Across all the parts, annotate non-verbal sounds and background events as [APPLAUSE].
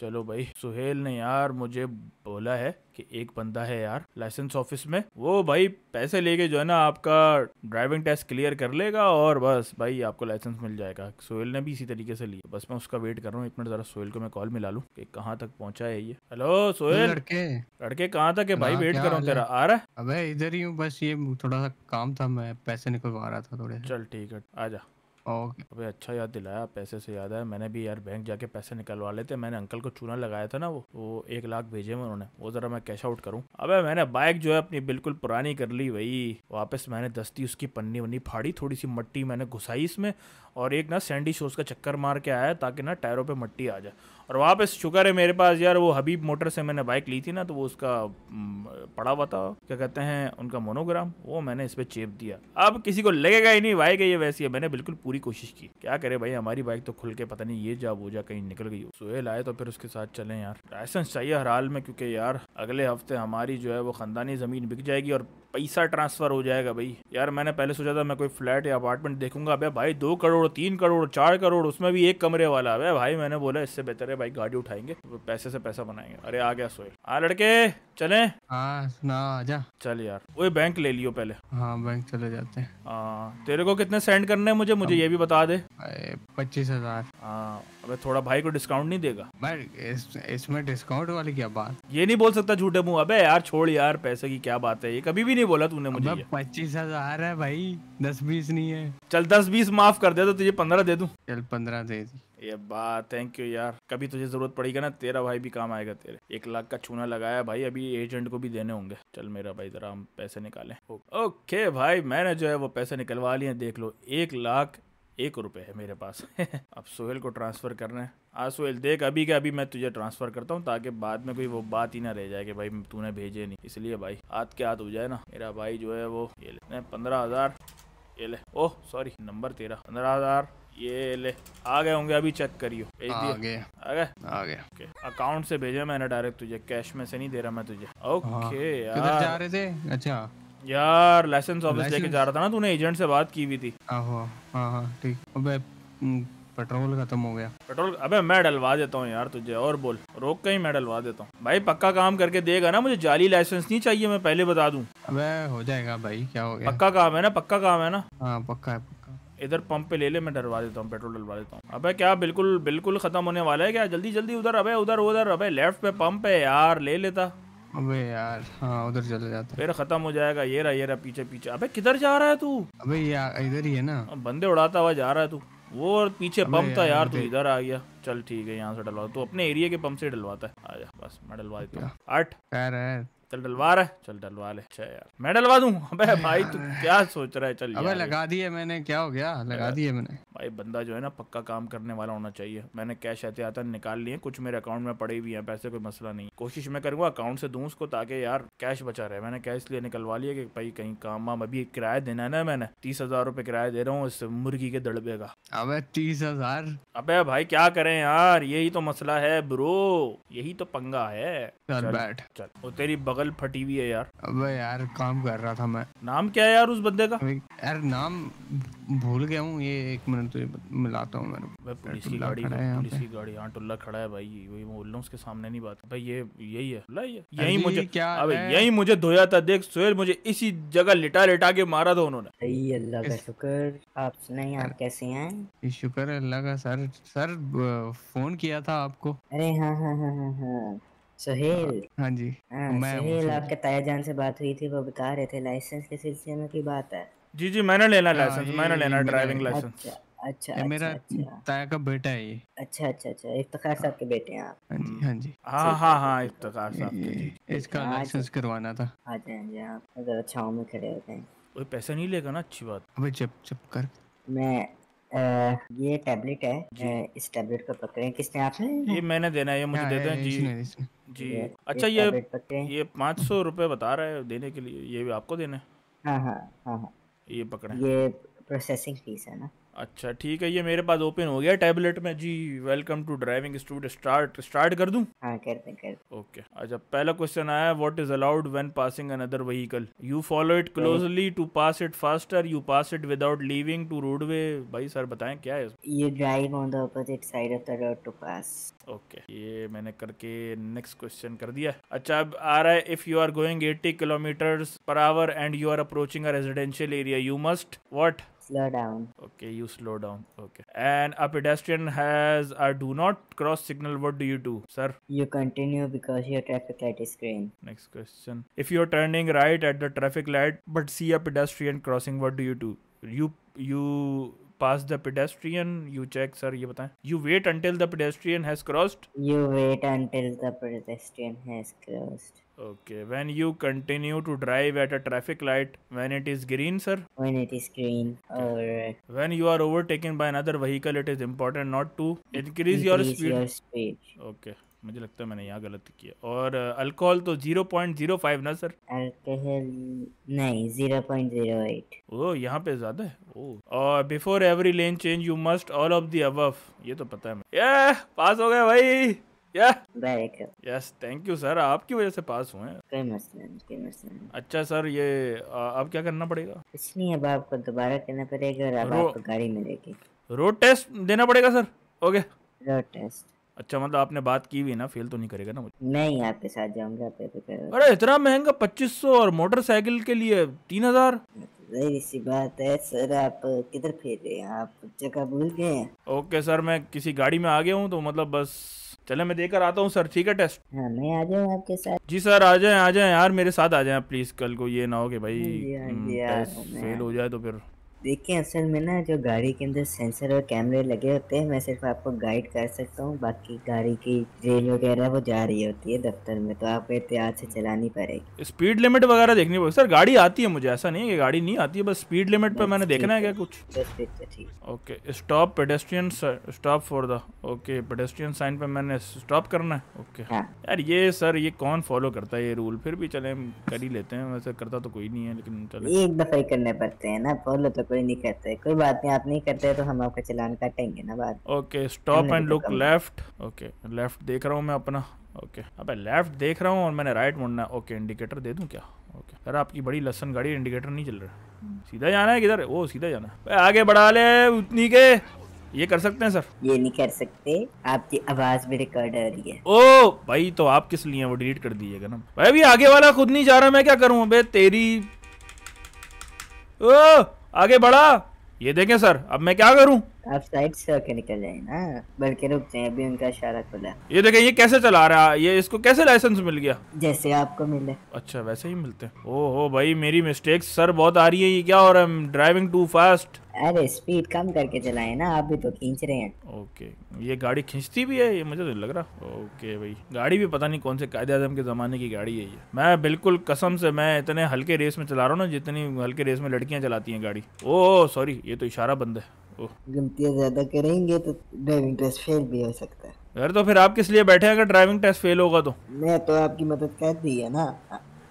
चलो भाई सुहेल ने यार मुझे बोला है कि एक बंदा है यार लाइसेंस ऑफिस में वो भाई पैसे लेके जो है ना आपका ड्राइविंग टेस्ट क्लियर कर लेगा और बस भाई आपको लाइसेंस मिल जाएगा सुहेल ने भी इसी तरीके से लिया बस मैं उसका वेट कर रहा हूँ एक मिनट जरा सुहेल को मैं कॉल मिला लूँ कि कहाँ तक पहुँचा है ये हेलो सुहेल लड़के लड़के कहाँ तक है भाई वेट कर रहा हूँ तेरा आ रहा है अब इधर ही हूँ बस ये थोड़ा सा काम था मैं पैसे निकलवा रहा था थोड़े चल ठीक है आ जा ओके अबे अच्छा याद दिलाया पैसे से याद आया मैंने भी यार बैंक जाके पैसे निकलवा लेते मैंने अंकल को चूना लगाया था ना वो तो वो एक लाख भेजे में उन्होंने वो ज़रा मैं कैश आउट करूँ अबे मैंने बाइक जो है अपनी बिल्कुल पुरानी कर ली भाई वापस मैंने दस्ती उसकी पन्नी वन्नी फाड़ी थोड़ी सी मट्टी मैंने घुसाई इसमें और एक ना सैंडी शोज का चक्कर मार के आया ताकि ना टायरों पर मट्टी आ जाए और वहाँ पे शुक्र है मेरे पास यार वो हबीब मोटर से मैंने बाइक ली थी ना तो वो उसका पड़ा हुआ था क्या कहते हैं उनका मोनोग्राम वो मैंने इस पर चेप दिया अब किसी को लगेगा ही नहीं बाइक है ये वैसी है मैंने बिल्कुल पूरी कोशिश की क्या करे भाई हमारी बाइक तो खुल के पता नहीं ये जा वो जा कहीं निकल गई सुहेल आए तो फिर उसके साथ चले यार लाइसेंस चाहिए हर हाल में क्योंकि यार अगले हफ्ते हमारी जो है वो खानदानी ज़मीन बिक जाएगी और पैसा ट्रांसफर हो जाएगा भाई यार मैंने पहले सोचा था मैं कोई फ्लैट या अपार्टमेंट देखूंगा अबे भाई दो करोड़ तीन करोड़ चार करोड़ उसमें भी एक कमरे वाला अबे भाई मैंने बोला इससे बेहतर है भाई गाड़ी उठाएंगे तो पैसे से पैसा बनाएंगे अरे आ गया सोए हाँ लड़के चले हाँ सुना जा चल यार वो बैंक ले लियो पहले हाँ बैंक चले जाते हैं हाँ, तेरे को कितने सेंड करने हैं मुझे मुझे ये भी बता दे पच्चीस हजार हाँ, अबे थोड़ा भाई को डिस्काउंट नहीं देगा इसमें इस डिस्काउंट वाली क्या बात ये नहीं बोल सकता झूठे मुंह अबे यार छोड़ यार पैसे की क्या बात है ये कभी भी नहीं बोला तूने मुझे पच्चीस हजार है भाई दस बीस नहीं है चल दस बीस माफ कर दे तो तुझे पंद्रह दे दू चल पंद्रह दे दी ये बात थैंक यू यार कभी तुझे जरूरत पड़ेगी ना तेरा भाई भी काम आएगा तेरे एक लाख का छूना लगाया भाई अभी एजेंट को भी देने होंगे चल मेरा भाई जरा हम पैसे निकालें ओके भाई मैंने जो है वो पैसे निकलवा लिए देख लो एक लाख एक रुपये है मेरे पास [LAUGHS] अब सोहेल को ट्रांसफ़र करना है आज सोहेल देख अभी के अभी मैं तुझे ट्रांसफ़र करता हूँ ताकि बाद में कोई वो बात ही ना रह जाए कि भाई तूने भेजे नहीं इसलिए भाई हाथ के हाथ हो जाए ना मेरा भाई जो है वो ये ले पंद्रह हज़ार ये ले ओह सॉरी नंबर तेरा पंद्रह हज़ार ये ले आ गए होंगे अभी चेक करियो भेज दिए आ गए आ गए ओके अकाउंट से भेजा मैंने डायरेक्ट तुझे कैश में से नहीं दे रहा मैं तुझे ओके हाँ। यार किधर जा रहे थे अच्छा यार लाइसेंस ऑफिस लेके जा रहा था ना तूने एजेंट से बात की भी थी आहो हाँ, हां हां हाँ, ठीक अबे पेट्रोल खत्म हो गया पेट्रोल अबे मैं डलवा देता हूँ यार तुझे और बोल रोक कहीं मैं डलवा देता हूँ भाई पक्का काम करके देगा ना मुझे जाली लाइसेंस नहीं चाहिए मैं पहले बता दूँ अबे हो जाएगा भाई क्या हो गया पक्का काम है ना पक्का काम है ना हाँ पक्का है पक्का इधर पंप पे ले ले मैं डरवा देता हूँ पेट्रोल डलवा देता हूँ अबे क्या बिल्कुल बिल्कुल खत्म होने वाला है क्या जल्दी जल्दी उधर अबे उधर उधर अबे लेफ्ट पे पंप है यार ले लेता अबे यार हाँ उधर चले जाता फिर खत्म हो जाएगा ये रहा ये रहा पीछे पीछे अबे किधर जा रहा है तू अबे यार इधर ही है ना बंदे उड़ाता हुआ जा रहा है तू वो और पीछे पंप था यार तू इधर आ गया चल ठीक है यहाँ से डलवा तू अपने एरिया के पंप से डलवाता है आजा बस मैं डलवा देता हूँ आठ चल डलवा रहा है चल डलवा ले अच्छा यार मैं डलवा दूं अबे भाई तू क्या सोच रहा है चल अबे लगा दिए मैंने क्या हो गया लगा दिए मैंने भाई बंदा जो है ना पक्का काम करने वाला होना चाहिए मैंने कैश एहतियातन निकाल लिए कुछ मेरे अकाउंट में पड़े भी हैं पैसे कोई मसला नहीं कोशिश मैं करूँगा अकाउंट से दूँ उसको ताकि यार कैश बचा रहे मैंने कैश लिए निकलवा लिया कि भाई कहीं काम वाम अभी किराया देना है ना मैंने तीस हज़ार रुपये किराया दे रहा हूँ इस मुर्गी के दड़बे का अब तीस हज़ार अब भाई क्या करें यार यही तो मसला है ब्रो यही तो पंगा है चल बैठ चल वो तेरी बगल फटी हुई है यार अब यार काम कर रहा था मैं नाम क्या है यार उस बंदे का यार नाम भूल गया हूँ ये एक मिनट नाम तो तुझे मिलाता हूँ हाँ, खड़ा है भाई वही बोल उसके सामने नहीं बात भाई ये यही है यही मुझे क्या अबे यही मुझे धोया था देख सोहेल मुझे इसी जगह लिटा लिटा के मारा था उन्होंने अल्लाह का शुक्र आप नहीं आप कैसे हैं शुक्र अल्लाह का सर सर फोन किया था आपको अरे हाँ हाँ हाँ हाँ हाँ सुहेल हाँ जी हाँ, मैं सुहेल आपके ताया जान से बात हुई थी वो बता रहे थे लाइसेंस के सिलसिले में की बात है जी जी मैंने लेना हाँ, लाइसेंस मैंने लेना ड्राइविंग लाइसेंस अच्छा। अच्छा ये मेरा अच्छा, अच्छा। ताया का बेटा है ये अच्छा अच्छा अच्छा इफ्तार साहब के बेटे हैं आप हाँ जी हाँ जी हाँ हाँ हाँ इफ्तार साहब इसका लाइसेंस करवाना था हाँ जी हाँ जी आप अगर छाँव अच्छा में खड़े होते हैं कोई पैसा नहीं लेगा ना अच्छी बात अबे चुप चुप कर मैं आ, ये टैबलेट है इस टैबलेट को पकड़े किसने आपने ये मैंने देना है ये मुझे दे हाँ, दें जी जी अच्छा ये ये पाँच सौ रुपये बता रहा है देने के लिए ये भी आपको देना है हाँ हाँ हाँ हाँ ये पकड़े ये प्रोसेसिंग फीस है ना अच्छा ठीक है ये मेरे पास ओपन हो गया टैबलेट में जी welcome to driving studio start start कर दूं हाँ कर दे कर दें ओके अच्छा पहला क्वेश्चन आया what is allowed when passing another vehicle you follow it closely to pass it faster you pass it without leaving to roadway भाई सर बताएं क्या है ये drive on the opposite side of the road to pass okay ये मैंने करके next question कर दिया अच्छा अब आ रहा है if you are going 80 kilometre per hour and you are approaching a residential area you must what slow down. Okay, you slow down. Okay. And a pedestrian has a do not cross signal. What do you do, sir? You continue because your traffic light is green. Next question. If you're turning right at the traffic light but see a pedestrian crossing, what do you do? You you pass the pedestrian you check sir ye you wait until the pedestrian has crossed you wait until the pedestrian has crossed okay when you continue to drive at a traffic light when it is green sir when it is green और when you are overtaken by another vehicle it is important not to increase your speed okay मुझे लगता है मैंने यहाँ गलत किया और alcohol uh, तो 0.05 ना सर अल्कोहल नहीं 0.08 ओ यहाँ पे ज्यादा है ओ और before every lane change you must all of the above ये तो पता है मैं ये पास हो गए भाई यस थैंक यू सर आपकी वजह से पास हुए कोई अच्छा सर ये अब क्या करना पड़ेगा कुछ नहीं अब आपको दोबारा करना पड़ेगा और अब आपको गाड़ी मिलेगी रोड टेस्ट देना पड़ेगा सर ओके रोड टेस्ट अच्छा मतलब आपने बात की भी ना फेल तो नहीं करेगा ना मुझे नहीं आपके साथ जाऊंगा अरे इतना महंगा पच्चीस सौ और मोटरसाइकिल के लिए तीन हजार सी बात है सर आप किधर फेर रहे हैं आप जगह भूल गए ओके सर मैं किसी गाड़ी में आ गया हूँ तो मतलब बस चले मैं देकर आता हूँ सर ठीक है टेस्ट हाँ, मैं आ जाऊँ आपके साथ जी सर आ जाए आ जाए यार मेरे साथ आ जाए प्लीज कल को ये ना हो कि भाई हाँ हाँ हम्म, फेल हो जाए तो फिर देखिए असल में ना जो गाड़ी के अंदर सेंसर और कैमरे लगे होते हैं मैं सिर्फ आपको गाइड कर सकता हूँ बाकी गाड़ी की रेल वगैरह वो जा रही होती है दफ्तर में तो आपको एहतियात से चलानी पड़ेगी स्पीड लिमिट वगैरह देखनी पड़ेगी सर गाड़ी आती है मुझे ऐसा नहीं है कि गाड़ी नहीं आती है बस स्पीड लिमिट पर मैंने देखना है क्या कुछ okay stop pedestrian stop for the okay pedestrian sign पर मैंने स्टॉप करना है ओके हाँ। यार ये सर ये कौन फॉलो करता है ये रूल फिर भी चले कर ही लेते हैं वैसे करता तो कोई नहीं है लेकिन एक दफा ही करने पड़ते हैं ना फॉलो तो कोई नहीं करता है कोई बात नहीं आप नहीं करते तो हम आपका चलान काटेंगे ना बात okay stop and look left okay left देख रहा हूँ मैं अपना ओके अबे लेफ्ट देख रहा हूँ और मैंने राइट मुड़ना है ओके इंडिकेटर दे दूँ क्या ओके यार आपकी बड़ी लसन गाड़ी इंडिकेटर नहीं चल रहा सीधा जाना है किधर वो सीधा जाना है आगे बढ़ा ले उतनी के ये कर सकते हैं सर ये नहीं कर सकते आपकी आवाज भी रिकॉर्ड हो रही है ओ भाई तो आप किस लिए वो डिलीट कर दीजिएगा ना भाई अभी आगे वाला खुद नहीं जा रहा मैं क्या करूँ बे तेरी ओ आगे बढ़ा ये देखें सर अब मैं क्या करूं आप साइड से होके निकल जाए ना बल्कि रुक जाए अभी उनका इशारा खुला ये देखें ये कैसे चला रहा है ये इसको कैसे लाइसेंस मिल गया जैसे आपको मिले अच्छा वैसे ही मिलते हैं ओ हो भाई मेरी मिस्टेक सर बहुत आ रही है ये क्या हो रहा है ड्राइविंग टू फास्ट अरे स्पीड कम करके चलाए ना आप भी तो खींच रहे हैं ओके ये गाड़ी खींचती भी है ये मुझे तो लग रहा ओके भाई गाड़ी भी पता नहीं कौन से कायदे आजम के जमाने की गाड़ी है ये मैं बिल्कुल कसम से मैं इतने हल्के रेस में चला रहा हूँ ना जितनी हल्के रेस में लड़कियाँ चलाती हैं गाड़ी ओ सॉरी ये तो इशारा बंद है गलतियाँ ज़्यादा करेंगे तो ड्राइविंग टेस्ट फेल भी हो सकता है यार तो फिर आप किस लिए बैठे हैं अगर ड्राइविंग टेस्ट फेल होगा तो मैं तो आपकी मदद कर दी है ना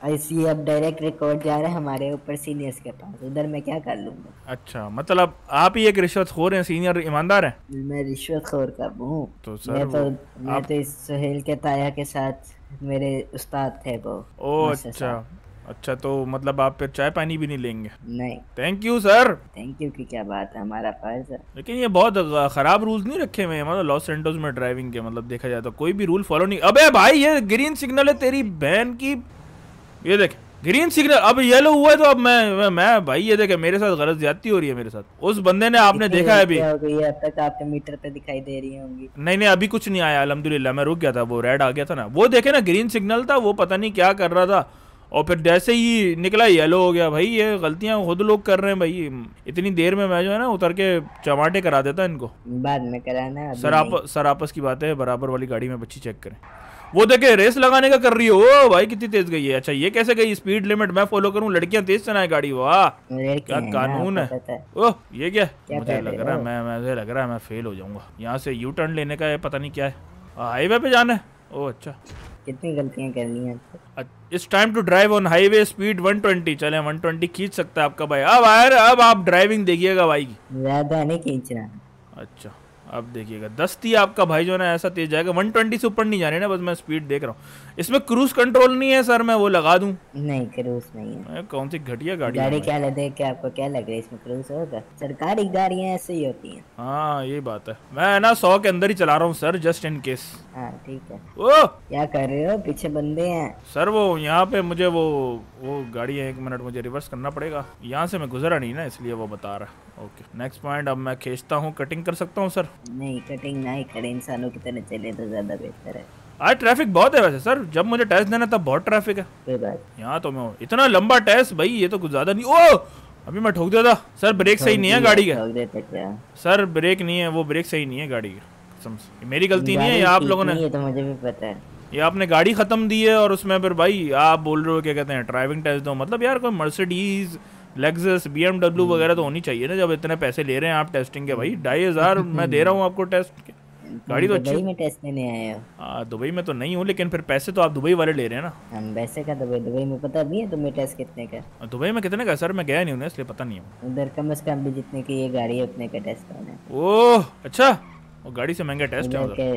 ऐसी अब डायरेक्ट रिकॉर्ड जा रहा है हमारे ऊपर सीनियर्स के पास उधर मैं क्या कर लूंगा अच्छा मतलब आप ही एक रिश्वत खोर हैं सीनियर ईमानदार हैं मैं रिश्वत खोर कब हूँ तो सर तो- मैं तो मैं आप... तो इस सुहेल के ताया के साथ मेरे उस्ताद थे वो ओ अच्छा अच्छा तो मतलब आप फिर चाय पानी भी नहीं लेंगे नहीं thank you sir thank you की क्या बात है हमारा फर्ज है लेकिन ये बहुत खराब रूल्स नहीं रखे हुए मतलब लॉस सेंटोस में ड्राइविंग के मतलब देखा जाए तो कोई भी रूल फॉलो नहीं अबे भाई ये ग्रीन सिग्नल है तेरी बहन की ये देख ग्रीन सिग्नल अब येलो हुआ है तो अब मैं मैं, मैं भाई ये देखे मेरे साथ गलत ज्यादा हो रही है मेरे साथ उस बंदे ने आपने देखा है अभी अब तक आपके मीटर पे दिखाई दे रही होंगी नहीं नहीं अभी कुछ नहीं आया अलहमदुल्ला मैं रुक गया था वो रेड आ गया था ना वो देखे ना ग्रीन सिग्नल था वो पता नहीं क्या कर रहा था और फिर जैसे ही निकला येलो हो गया भाई ये गलतियां खुद लोग कर रहे हैं भाई इतनी देर में मैं जो है ना उतर के चमाटे करा देता इनको बाद में कराना सर आप सर आपस की बात है बराबर वाली गाड़ी में बच्ची चेक करें वो देखे रेस लगाने का कर रही हो भाई कितनी तेज गई है अच्छा ये कैसे गई स्पीड लिमिट मैं फॉलो करूं लड़कियां तेज चलाए गाड़ी वाह क्या कानून है ओह ये क्या, मुझे लग रहा है मैं मुझे लग रहा है मैं फेल हो जाऊंगा यहाँ से यू टर्न लेने का पता नहीं क्या है हाईवे पे जाना है ओ अच्छा कितनी गलतियां करनी है आपको it's time to drive on highway speed 120 चले 120 खींच सकता है आपका भाई अब यार अब आप ड्राइविंग देखिएगा भाई ज्यादा नहीं खींचना अच्छा अब देखिएगा दस्ती आपका भाई जो है ना ऐसा तेज जाएगा 120 से ऊपर नहीं जाने ना बस मैं स्पीड देख रहा हूँ इसमें क्रूज कंट्रोल नहीं है सर मैं वो लगा दूं नहीं क्रूज नहीं है कौन सी घटिया गाड़ी गाड़ी क्या लगे क्या आपको क्या लग रहा है इसमें क्रूज होगा तो? सरकारी गाड़ियाँ ऐसे ही होती है हाँ ये बात है मैं ना सौ के अंदर ही चला रहा हूँ सर जस्ट इन केस ठीक है ओ क्या कर रहे हो पीछे बंदे हैं सर वो यहाँ पे मुझे वो वो गाड़ी है एक मिनट मुझे रिवर्स करना पड़ेगा यहाँ से मैं गुजरा नहीं ना इसलिए वो बता रहा है ओके नेक्स्ट पॉइंट अब मैं खींचता हूँ कटिंग कर सकता हूँ सर नहीं कटिंग ना ही करे इंसानों की तरह चले तो ज्यादा बेहतर है आज ट्रैफिक बहुत है वैसे सर जब मुझे टेस्ट देना था बहुत ट्रैफिक है यहाँ तो मैं इतना लंबा टेस्ट भाई ये तो कुछ ज्यादा नहीं ओ अभी मैं ठोक दिया था सर ब्रेक सही नहीं है गाड़ी का सर ब्रेक नहीं है वो ब्रेक सही नहीं है गाड़ी का मेरी गलती नहीं है आप लोगों ने ये तो मुझे भी पता है ये आपने गाड़ी खत्म दी है और उसमें फिर भाई आप बोल रहे हो क्या कहते हैं ड्राइविंग टेस्ट दो मतलब यार कोई मर्सिडीज़ लेग्जस बी एमडब्ल्यू वगैरह तो होनी चाहिए ना जब इतने पैसे ले रहे हैं आप टेस्टिंग के भाई hmm. ढाई हज़ार मैं दे रहा हूँ आपको टेस्ट के [LAUGHS] गाड़ी तो अच्छी में टेस्ट लेने आए हो हाँ दुबई में तो नहीं हूँ लेकिन फिर पैसे तो आप दुबई वाले ले रहे हैं ना हम पैसे का दुबई दुबई में पता नहीं है तुम्हें टेस्ट कितने का हाँ, दुबई में कितने का सर मैं गया नहीं हूँ इसलिए पता नहीं हूँ उधर कम से कम भी जितने की ये गाड़ी है उतने का टेस्ट होना ओह अच्छा वो गाड़ी से महंगा टेस्ट है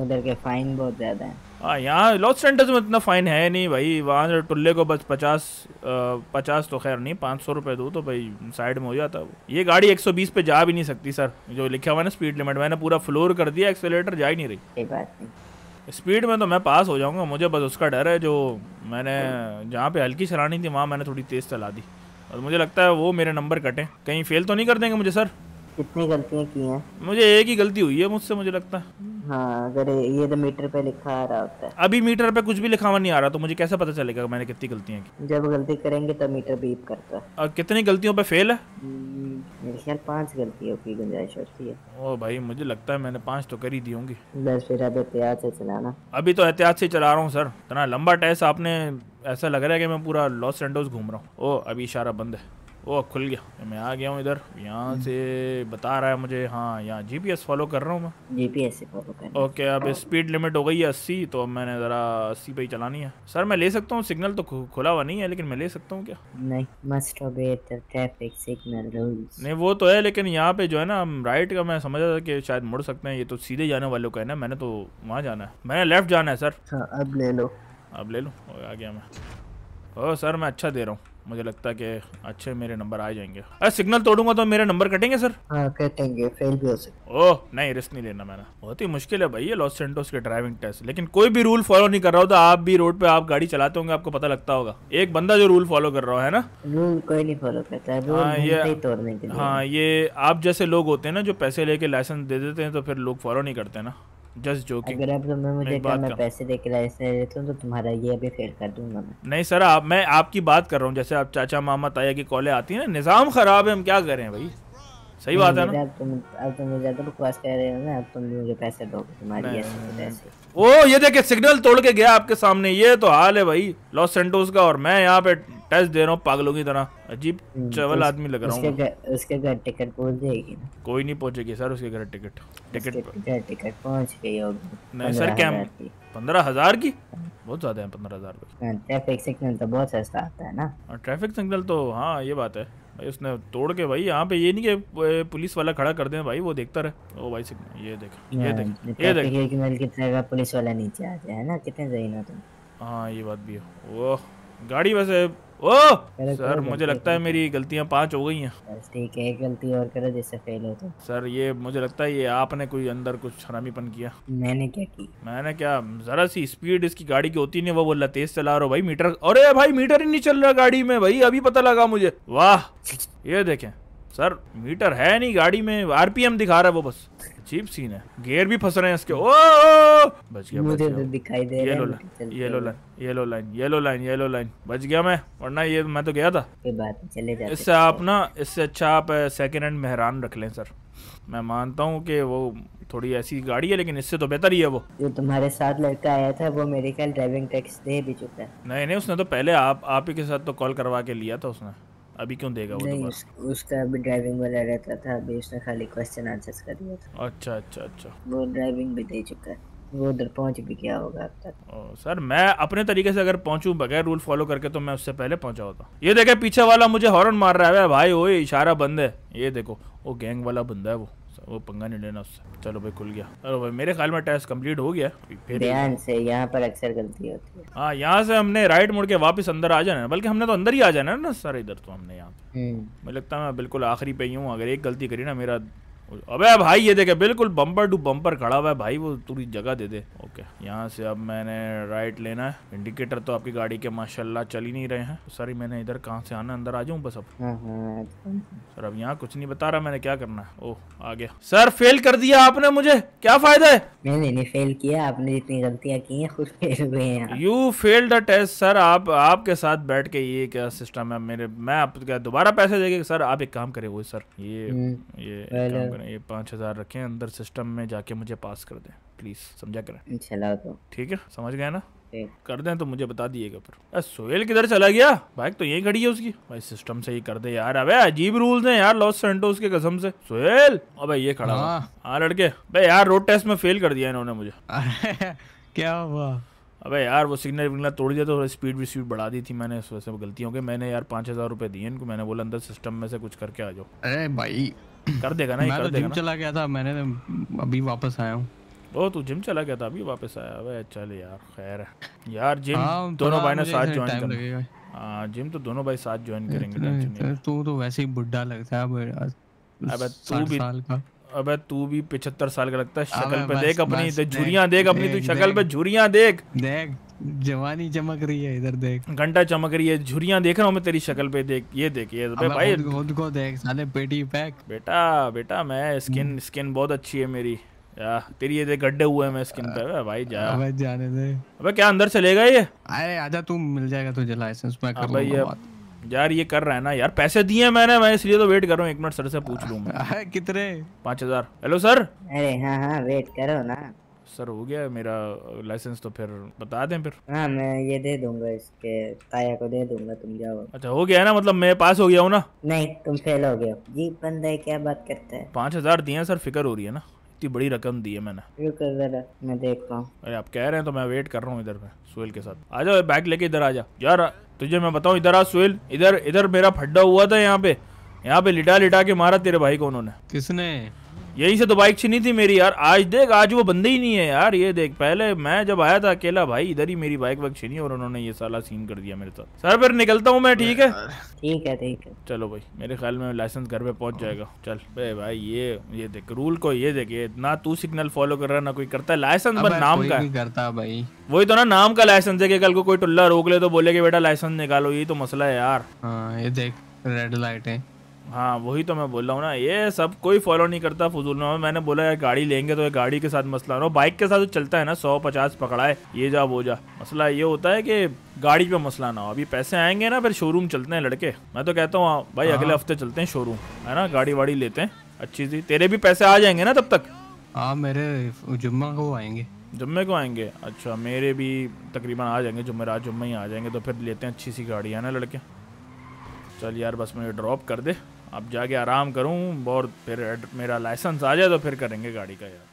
उधर के फाइन बहुत ज्यादा है हाँ यहाँ लॉस सेंटर्स में इतना फाइन है नहीं भाई वहाँ टुल्ले को बस पचास आ, पचास तो खैर नहीं पाँच सौ रुपये दो तो भाई साइड में हो जाता वो ये गाड़ी एक सौ बीस पे जा भी नहीं सकती सर जो लिखा हुआ है ना स्पीड लिमिट मैंने पूरा फ्लोर कर दिया एक्सेलेटर जा ही नहीं रही स्पीड में तो मैं पास हो जाऊँगा मुझे बस उसका डर है जो मैंने जहाँ पे हल्की चलानी थी वहाँ मैंने थोड़ी तेज़ चला दी और मुझे लगता है वो मेरे नंबर कटें कहीं फेल तो नहीं कर देंगे मुझे सर कितनी गलतियां की हैं मुझे एक ही गलती हुई है मुझसे मुझे लगता है हाँ ये तो मीटर पे लिखा आ रहा होता है अभी मीटर पे कुछ भी लिखा हुआ नहीं आ रहा तो मुझे कैसे पता चलेगा मैंने कितनी गलतियां की जब गलती करेंगे तो मीटर बीप करता है और कितनी गलतियों पे फेल है हम्म, मेरे ख्याल पाँच गलतियों की गुंजाइश होती है ओ भाई मुझे लगता है मैंने पाँच तो कर ही दी होंगी बस फिर अब एहतियात से चलाना अभी तो एहतियात से चला रहा हूँ सर इतना लंबा टेस्ट आपने ऐसा लग रहा है कि मैं पूरा लॉस एंडोज घूम रहा हूँ ओ अभी इशारा बंद है वो खुल गया मैं आ गया हूँ इधर यहाँ हम्म। से बता रहा है मुझे हाँ यहाँ एस फॉलो कर रहा हूँ मैं जीपीएस से फॉलो कर ओके अब स्पीड लिमिट हो गई है अस्सी तो अब मैंने ज़रा अस्सी पे ही चलानी है सर मैं ले सकता हूँ सिग्नल तो खुला हुआ नहीं है लेकिन मैं ले सकता हूँ क्या नहीं मस्ट ट्रैफिक सिग्नल नहीं वो तो है लेकिन यहाँ पे जो है ना हम राइट का मैं समझा था कि शायद मुड़ सकते हैं ये तो सीधे जाने वालों का है ना मैंने तो वहाँ जाना है मैंने लेफ्ट जाना है सर हाँ, अब ले लो अब ले लो आ गया मैं ओ सर मैं अच्छा दे रहा हूँ मुझे लगता है कि अच्छे मेरे नंबर आ जाएंगे अरे सिग्नल तोड़ूंगा तो मेरे नंबर कटेंगे सर हाँ, कटेंगे फेल भी हो सकते ओह नहीं रिस्क नहीं लेना मैंने बहुत ही मुश्किल है भाई ये लॉस सेंटोस के ड्राइविंग टेस्ट लेकिन कोई भी रूल फॉलो नहीं कर रहा हो तो आप भी रोड पे आप गाड़ी चलाते होंगे आपको पता लगता होगा एक बंदा जो रूल फॉलो कर रहा है ना रूल कोई नहीं फॉलो करता है हाँ, हाँ ये आप जैसे लोग होते हैं ना जो पैसे लेके लाइसेंस दे देते हैं तो फिर लोग फॉलो नहीं करते ना जस्ट जोकिंग अगर आप तुम्हें मुझे क्या मैं पैसे दे के लाइसेंस देता हूँ तो तुम्हारा ये अभी फेल कर दूंगा मैं नहीं सर आप मैं आपकी बात कर रहा हूँ जैसे आप चाचा मामा ताया की कॉलें आती है ना निज़ाम ख़राब है हम क्या करें भाई सही बात है ना तुम अब तुम मुझे ज्यादा तो बकवास कर रहे हो ना अब तुम मुझे पैसे दो तुम्हारी ऐसे ओ ये देखिए सिग्नल तोड़ के गया आपके सामने ये तो हाल है भाई लॉस सेंटोस का और मैं यहाँ पे टेस्ट दे रहा हूँ पागलों की तरह अजीब हम्म, चवल आदमी लग रहा हूँ उसके घर टिकट पहुँच कोई नहीं पहुँचेगी सर उसके घर टिकट टिकट टिकट पहुँच गई होगी नहीं सर क्या पंद्रह हजार की बहुत ज्यादा है पंद्रह हजार ट्रैफिक सिग्नल हाँ, तो बहुत सस्ता आता है ना ट्रैफिक हाँ, सिग्नल तो हाँ ये बात है भाई उसने तोड़ के भाई यहाँ पे ये नहीं कि पुलिस वाला खड़ा कर दे भाई वो देखता रहे ओ भाई सिग्नल ये देख ये हाँ, देख ये देख सिग्नल की तरह पुलिस वाला नीचे आ जाए ना कितने जहीन हो तुम हाँ ये बात भी है वो गाड़ी वैसे ओ सर मुझे लगता है मेरी गलतियाँ पांच हो गई हैं ठीक है गलती और करो जिससे फेल हो तो सर ये मुझे लगता है ये आपने कोई अंदर कुछ हरामीपन किया मैंने क्या की मैंने क्या जरा सी स्पीड इसकी गाड़ी की होती नहीं वो बोला तेज चला रहा भाई मीटर अरे भाई मीटर ही नहीं चल रहा गाड़ी में भाई अभी पता लगा मुझे वाह ये देखे सर मीटर है नहीं गाड़ी में आरपीएम दिखा रहा है वो बस अजीब सीन है गेयर भी फंस रहे हैं इसके ओ, बच गया मुझे तो दिखाई दे yellow line yellow line yellow line yellow line yellow line बच गया मैं वरना ये मैं तो गया था बात तो चले जाते इससे आप ना इससे अच्छा आप सेकेंड हैंड मेहरान रख लें सर मैं मानता हूँ कि वो थोड़ी ऐसी गाड़ी है लेकिन इससे तो बेहतर ही है वो जो तुम्हारे साथ लड़का आया था वो मेरे ख्याल ड्राइविंग टैक्स दे भी चुका है नहीं नहीं उसने तो पहले आप आप ही के साथ तो कॉल करवा के लिया था उसने अभी क्यों देगा वो नहीं, उसका अभी ड्राइविंग वाला रहता था अभी उसने खाली क्वेश्चन आंसर्स कर दिया था अच्छा अच्छा अच्छा वो ड्राइविंग भी दे चुका है वो उधर पहुंच भी गया होगा अब तक ओ, सर मैं अपने तरीके से अगर पहुंचूं बगैर रूल फॉलो करके तो मैं उससे पहले पहुंचा होता ये देखे पीछे वाला मुझे हॉर्न मार रहा है भाई ओ इशारा बंद है ये देखो वो गैंग वाला बंदा है वो वो पंगा नहीं लेना उससे चलो भाई खुल गया अरे भाई मेरे ख्याल में टेस्ट कंप्लीट हो गया ध्यान से यहाँ पर अक्सर गलती होती है हाँ यहाँ से हमने राइट मुड़ के वापस अंदर आ जाना है बल्कि हमने तो अंदर ही आ जाना है ना सर इधर तो हमने यहाँ हम्म। मुझे लगता है मैं बिल्कुल आखिरी पे ही हूँ अगर एक गलती करी ना मेरा अबे भाई ये देखे बिल्कुल बम्पर टू बम्पर खड़ा हुआ है भाई वो पूरी जगह दे दे ओके यहाँ से अब मैंने राइट लेना है इंडिकेटर तो आपकी गाड़ी के माशाल्लाह चल ही नहीं रहे हैं सॉरी मैंने इधर कहाँ से आना अंदर आ जाऊँ बस अब सर हाँ, हाँ, अब यहाँ कुछ नहीं बता रहा मैंने क्या करना है ओह आ गया सर फेल कर दिया आपने मुझे क्या फायदा है मैंने नहीं फेल किया आपने जितनी गलतियाँ की हैं you fail the test sir आप आपके साथ बैठ के ये क्या सिस्टम है मेरे मैं आपका दोबारा पैसे देगा सर आप एक काम करे वो सर ये हम्म, ये करें ये पाँच हज़ार रखें अंदर सिस्टम में जाके मुझे पास कर दें प्लीज़ समझा करें तो। ठीक है समझ गए ना कर दें तो मुझे बता दिएगा फिर अरे सोहेल किधर चला गया बाइक तो यही खड़ी है उसकी भाई सिस्टम से ही कर दे यार अबे अजीब रूल्स हैं यार लॉस सेंटोस के कसम से सोहेल अबे ये खड़ा हाँ।, हाँ लड़के भाई यार रोड टेस्ट में फेल कर दिया इन्होंने मुझे क्या हुआ अबे यार वो सिग्नल विग्नल तोड़ दिया तो थोड़ा स्पीड भी स्पीड बढ़ा दी थी मैंने इस वजह से गलती हो गई मैंने यार पाँच हज़ार रुपये दिए इनको मैंने बोला अंदर सिस्टम में से कुछ करके आ जाओ अरे भाई कर देगा ना मैं तो जिम चला गया था मैंने तो अभी वापस आया हूँ ओ तू जिम चला गया था अभी वापस आया अबे चल यार खैर यार जिम हाँ, दोनों भाई ने साथ ज्वाइन कर हाँ जिम तो दोनों भाई साथ ज्वाइन करेंगे तो तू तो वैसे ही बुढ़ा लगता है अब तू भी साल का अबे तू भी पिछहत्तर साल का लगता है शक्ल पे देख अपनी झुरियां देख अपनी तू शक्ल पे झुरियां देख देख जवानी चमक रही है इधर देख घंटा चमक रही है झुरिया देख रहा हूँ मैं तेरी शक्ल पे देख ये देख ये अबे भाई खुद को देख साले पेटी पैक बेटा बेटा मैं स्किन हम्म। स्किन बहुत अच्छी है मेरी या तेरी ये गड्ढे हुए हैं मैं स्किन पे भाई जा अबे जाने दे अबे क्या अंदर चलेगा ये अरे आजा तू मिल जाएगा तुझे लाइसेंस मैं कर लूंगा यार ये कर रहा है ना यार पैसे दिए मैंने मैं इसलिए तो वेट कर रहा हूँ एक मिनट सर से पूछ लू मैं [LAUGHS] कितने पाँच हजार हेलो सर अरे हाँ हाँ वेट करो ना सर हो गया मेरा लाइसेंस तो फिर बता दें फिर हाँ मैं ये दे दूंगा इसके ताया को दे दूंगा तुम जाओ अच्छा हो गया है ना मतलब मैं पास हो गया हूँ ना नहीं तुम फेल हो गया जी बंदे क्या बात करते हैं पाँच हजार दिए सर फिकर हो रही है ना इतनी बड़ी रकम दी है मैंने रुको मैं देख रहा हूँ अरे आप कह रहे हैं तो मैं वेट कर रहा हूँ इधर में सुहेल के साथ आ जाओ बैग लेके इधर आ जा यार तुझे मैं बताऊँ इधर आ सुल इधर इधर मेरा फड्डा हुआ था यहाँ पे यहाँ पे लिटा लिटा के मारा तेरे भाई को उन्होंने किसने यही से तो बाइक छीनी थी मेरी यार आज देख आज वो बंदे ही नहीं है यार ये देख पहले मैं जब आया था अकेला भाई इधर ही मेरी बाइक वाइक छीनी और उन्होंने ये साला सीन कर दिया मेरे साथ सर फिर निकलता हूँ मैं ठीक है ठीक है ठीक है चलो भाई मेरे ख्याल में लाइसेंस घर पे पहुंच जाएगा चल भाई भाई ये ये देख रूल को ये देख ये ना तू सिग्नल फॉलो कर रहा ना कोई करता है लाइसेंस पर नाम का करता भाई वही तो ना नाम का लाइसेंस है कल कोई टुल्ला रोक ले तो बोले की बेटा लाइसेंस निकालो यही तो मसला है यार हाँ, ये देख रेड लाइट है हाँ वही तो मैं बोल रहा हूँ ना ये सब कोई फॉलो नहीं करता फजूल में मैंने बोला यार गाड़ी लेंगे तो ये गाड़ी के साथ मसला हो बाइक के साथ तो चलता है ना सौ पचास पकड़ाए ये जा वो जा मसला ये होता है कि गाड़ी पे मसला ना हो अभी पैसे आएंगे ना फिर शोरूम चलते हैं लड़के मैं तो कहता हूँ हाँ, भाई अगले हाँ। हफ्ते चलते हैं शोरूम है ना गाड़ी वाड़ी लेते हैं अच्छी सी तेरे भी पैसे आ जाएंगे ना तब तक हाँ मेरे जुम्मे को आएंगे जुम्मे को आएंगे अच्छा मेरे भी तकरीबन आ जाएंगे जुम्मे रात जुम्मे ही आ जाएंगे तो फिर लेते हैं अच्छी सी गाड़ी है ना लड़के चल यार बस मुझे ड्रॉप कर दे अब जाके आराम करूँ और फिर मेरा लाइसेंस आ जाए तो फिर करेंगे गाड़ी का यार